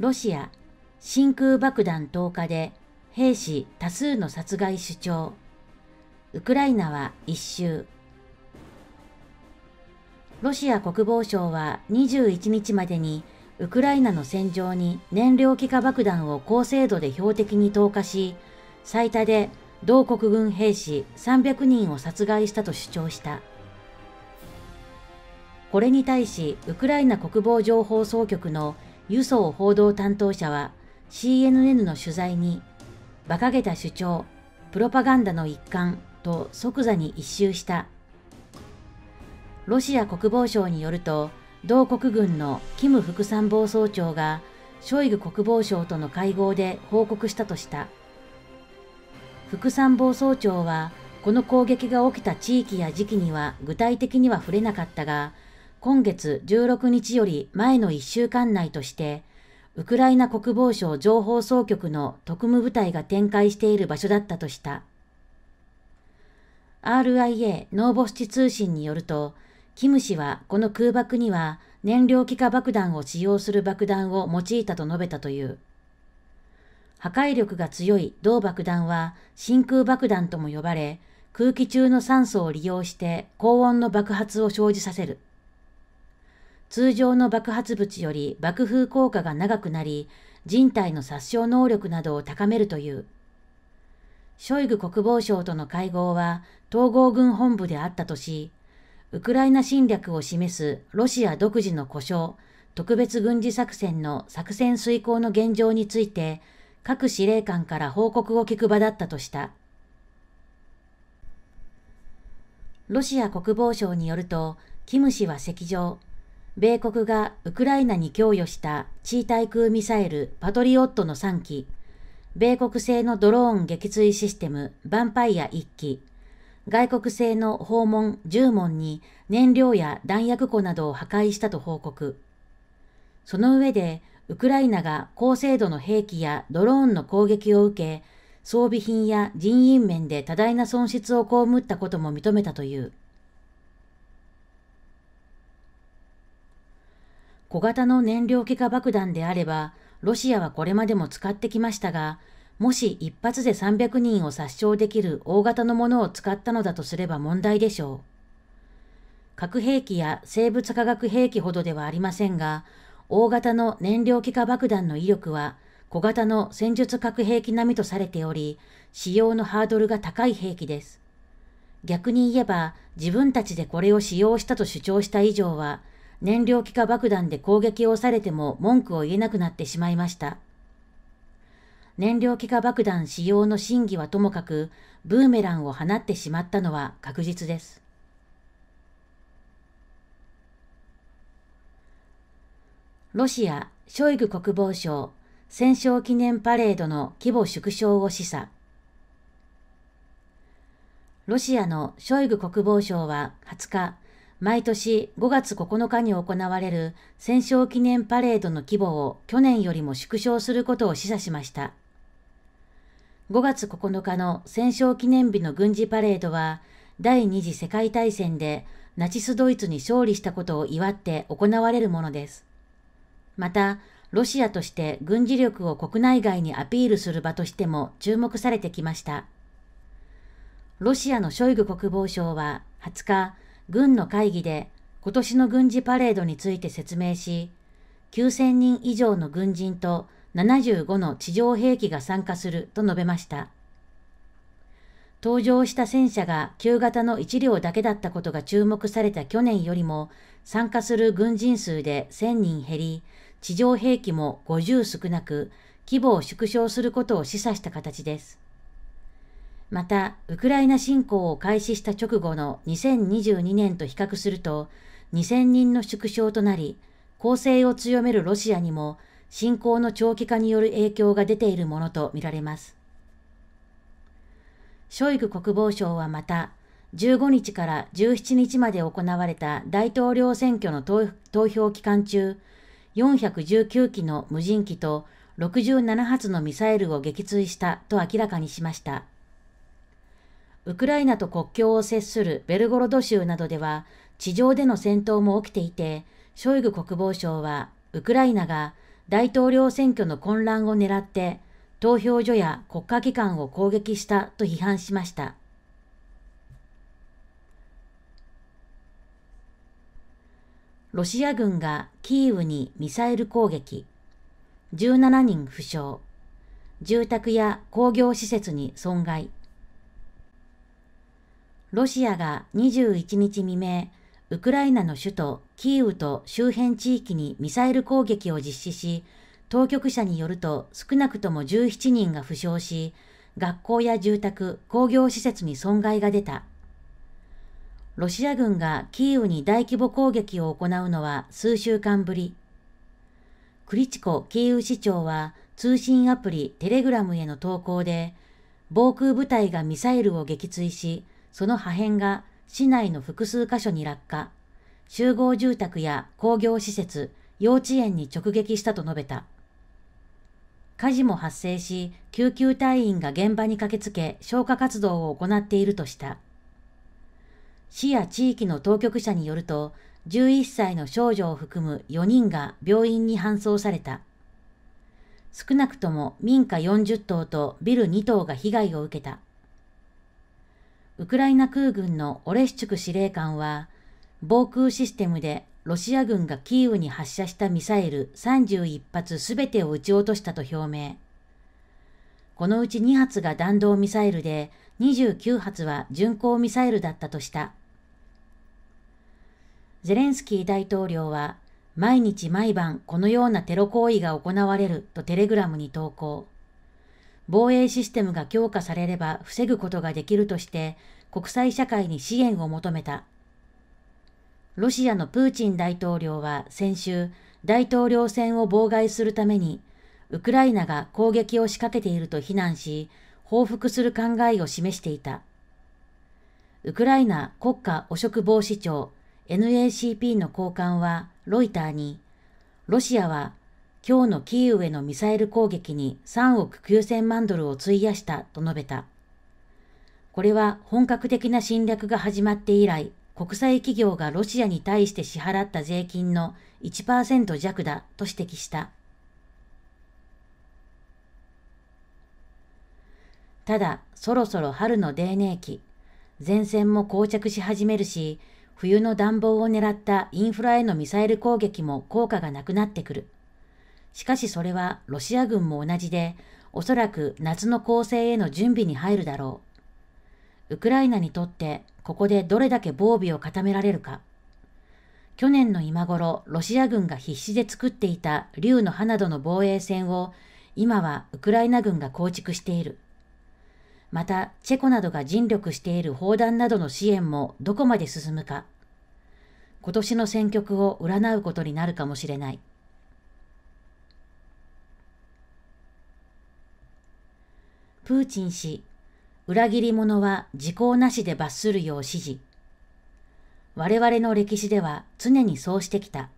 ロシア真空爆弾投下で兵士多数の殺害主張ウクライナは一周ロシア国防省は21日までにウクライナの戦場に燃料気化爆弾を高精度で標的に投下し、最多で同国軍兵士300人を殺害したと主張した。これに対し、ウクライナ国防情報総局の輸送報道担当者は CNN の取材に、馬鹿げた主張、プロパガンダの一環と即座に一周した。ロシア国防省によると、同国軍のキム副参謀総長がショイグ国防相との会合で報告したとした。副参謀総長は、この攻撃が起きた地域や時期には具体的には触れなかったが、今月16日より前の1週間内として、ウクライナ国防省情報総局の特務部隊が展開している場所だったとした。RIA ノーボスチ通信によると、キム氏はこの空爆には燃料気化爆弾を使用する爆弾を用いたと述べたという。破壊力が強い同爆弾は真空爆弾とも呼ばれ、空気中の酸素を利用して高温の爆発を生じさせる。通常の爆発物より爆風効果が長くなり、人体の殺傷能力などを高めるという。ショイグ国防相との会合は統合軍本部であったとし、ウクライナ侵略を示すロシア独自の故障、特別軍事作戦の作戦遂行の現状について、各司令官から報告を聞く場だったとした。ロシア国防省によると、キム氏は席上、米国がウクライナに供与した地対空ミサイルパトリオットの3機、米国製のドローン撃墜システムヴァンパイア1機、外国製の訪問10門に燃料や弾薬庫などを破壊したと報告。その上で、ウクライナが高精度の兵器やドローンの攻撃を受け、装備品や人員面で多大な損失を被ったことも認めたという。小型の燃料気化爆弾であれば、ロシアはこれまでも使ってきましたが、もし一発で300人を殺傷できる大型のものを使ったのだとすれば問題でしょう。核兵器や生物化学兵器ほどではありませんが、大型の燃料気化爆弾の威力は小型の戦術核兵器並みとされており、使用のハードルが高い兵器です。逆に言えば自分たちでこれを使用したと主張した以上は、燃料気化爆弾で攻撃をされても文句を言えなくなってしまいました。燃料気化爆弾使用の真偽はともかく、ブーメランを放ってしまったのは確実です。ロシア、ショイグ国防省、戦勝記念パレードの規模縮小を示唆。ロシアのショイグ国防省は20日、毎年5月9日に行われる戦勝記念パレードの規模を去年よりも縮小することを示唆しました。5月9日の戦勝記念日の軍事パレードは、第二次世界大戦でナチスドイツに勝利したことを祝って行われるものです。また、ロシアとして軍事力を国内外にアピールする場としても注目されてきました。ロシアのショイグ国防相は20日、軍の会議で今年の軍事パレードについて説明し、9000人以上の軍人と75の地上兵器が参加すると述べました。登場した戦車が旧型の1両だけだったことが注目された去年よりも参加する軍人数で1000人減り、地上兵器も50少なく規模を縮小することを示唆した形です。また、ウクライナ侵攻を開始した直後の2022年と比較すると、2000人の縮小となり、攻勢を強めるロシアにも、侵攻の長期化による影響が出ているものとみられます。ショイグ国防相はまた、15日から17日まで行われた大統領選挙の投票期間中、419機の無人機と67発のミサイルを撃墜したと明らかにしました。ウクライナと国境を接するベルゴロド州などでは地上での戦闘も起きていて、ショイグ国防相はウクライナが大統領選挙の混乱を狙って投票所や国家機関を攻撃したと批判しました。ロシア軍がキーウにミサイル攻撃。17人負傷。住宅や工業施設に損害。ロシアが21日未明、ウクライナの首都キーウと周辺地域にミサイル攻撃を実施し、当局者によると少なくとも17人が負傷し、学校や住宅、工業施設に損害が出た。ロシア軍がキーウに大規模攻撃を行うのは数週間ぶり。クリチコキーウ市長は通信アプリテレグラムへの投稿で、防空部隊がミサイルを撃墜し、その破片が市内の複数箇所に落下、集合住宅や工業施設、幼稚園に直撃したと述べた。火事も発生し、救急隊員が現場に駆けつけ消火活動を行っているとした。市や地域の当局者によると、11歳の少女を含む4人が病院に搬送された。少なくとも民家40棟とビル2棟が被害を受けた。ウクライナ空軍のオレシチュク司令官は、防空システムでロシア軍がキーウに発射したミサイル31発すべてを撃ち落としたと表明。このうち2発が弾道ミサイルで、29発は巡航ミサイルだったとした。ゼレンスキー大統領は、毎日毎晩このようなテロ行為が行われるとテレグラムに投稿。防衛システムが強化されれば防ぐことができるとして国際社会に支援を求めた。ロシアのプーチン大統領は先週、大統領選を妨害するために、ウクライナが攻撃を仕掛けていると非難し、報復する考えを示していた。ウクライナ国家汚職防止庁 NACP の高官はロイターに、ロシアは今日のキーウへのミサイル攻撃に3億9千万ドルを費やしたと述べた。これは本格的な侵略が始まって以来、国際企業がロシアに対して支払った税金の1%弱だと指摘した。ただ、そろそろ春の泥寧期、前線も膠着し始めるし、冬の暖房を狙ったインフラへのミサイル攻撃も効果がなくなってくる。しかしそれはロシア軍も同じで、おそらく夏の攻勢への準備に入るだろう。ウクライナにとってここでどれだけ防備を固められるか。去年の今頃、ロシア軍が必死で作っていた竜の歯などの防衛線を今はウクライナ軍が構築している。また、チェコなどが尽力している砲弾などの支援もどこまで進むか。今年の戦局を占うことになるかもしれない。プーチン氏、裏切り者は時効なしで罰するよう指示。我々の歴史では常にそうしてきた。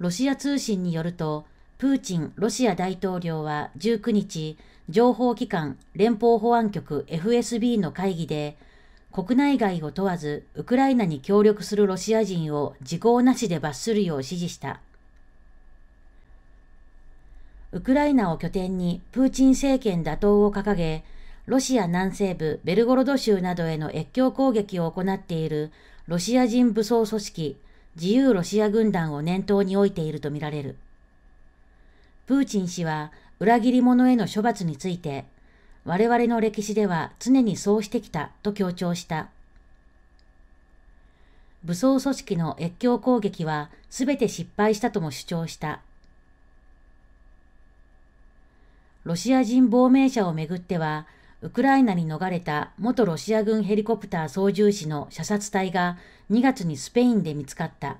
ロシア通信によると、プーチン・ロシア大統領は19日、情報機関連邦保安局 FSB の会議で、国内外を問わずウクライナに協力するロシア人を時効なしで罰するよう指示した。ウクライナを拠点にプーチン政権打倒を掲げ、ロシア南西部ベルゴロド州などへの越境攻撃を行っているロシア人武装組織自由ロシア軍団を念頭に置いているとみられる。プーチン氏は裏切り者への処罰について、我々の歴史では常にそうしてきたと強調した。武装組織の越境攻撃は全て失敗したとも主張した。ロシア人亡命者をめぐっては、ウクライナに逃れた元ロシア軍ヘリコプター操縦士の射殺隊が2月にスペインで見つかった。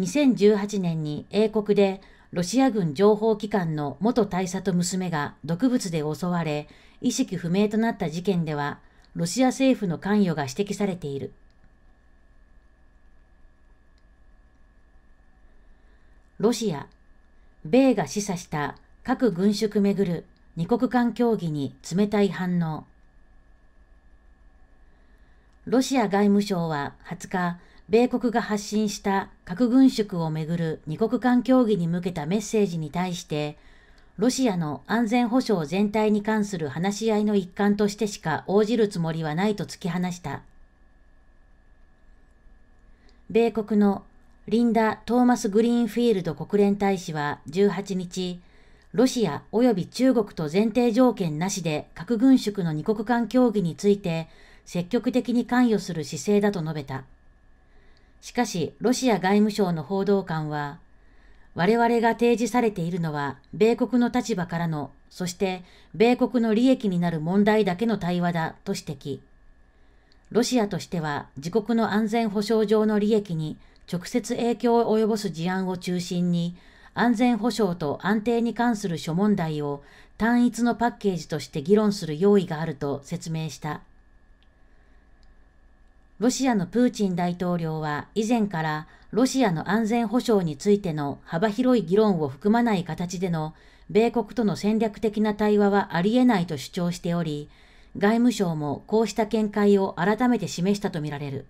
2018年に英国でロシア軍情報機関の元大佐と娘が毒物で襲われ、意識不明となった事件では、ロシア政府の関与が指摘されている。ロシア、米が示唆した核軍縮めぐる二国間協議に冷たい反応。ロシア外務省は20日、米国が発信した核軍縮をめぐる二国間協議に向けたメッセージに対して、ロシアの安全保障全体に関する話し合いの一環としてしか応じるつもりはないと突き放した。米国のリンダ・トーマス・グリーンフィールド国連大使は18日、ロシア及び中国と前提条件なしで核軍縮の二国間協議について積極的に関与する姿勢だと述べた。しかし、ロシア外務省の報道官は、我々が提示されているのは、米国の立場からの、そして米国の利益になる問題だけの対話だと指摘。ロシアとしては自国の安全保障上の利益に直接影響を及ぼす事案を中心に安全保障と安定に関する諸問題を単一のパッケージとして議論する用意があると説明した。ロシアのプーチン大統領は以前からロシアの安全保障についての幅広い議論を含まない形での米国との戦略的な対話はありえないと主張しており、外務省もこうした見解を改めて示したとみられる。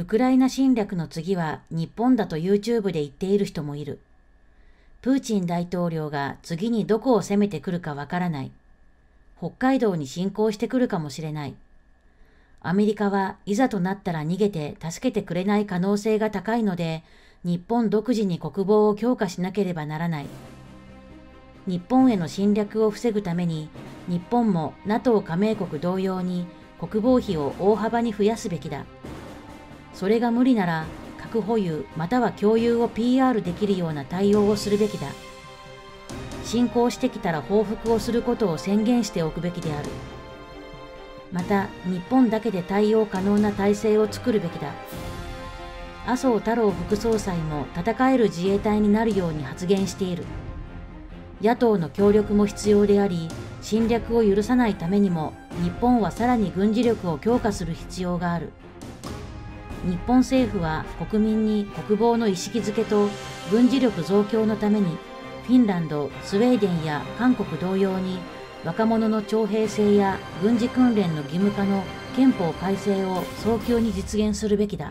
ウクライナ侵略の次は日本だと YouTube で言っている人もいる。プーチン大統領が次にどこを攻めてくるかわからない。北海道に侵攻してくるかもしれない。アメリカはいざとなったら逃げて助けてくれない可能性が高いので、日本独自に国防を強化しなければならない。日本への侵略を防ぐために、日本も NATO 加盟国同様に国防費を大幅に増やすべきだ。それが無理なら核保有または共有を PR できるような対応をするべきだ侵攻してきたら報復をすることを宣言しておくべきであるまた日本だけで対応可能な体制を作るべきだ麻生太郎副総裁も戦える自衛隊になるように発言している野党の協力も必要であり侵略を許さないためにも日本はさらに軍事力を強化する必要がある。日本政府は国民に国防の意識づけと軍事力増強のためにフィンランド、スウェーデンや韓国同様に若者の徴兵制や軍事訓練の義務化の憲法改正を早急に実現するべきだ。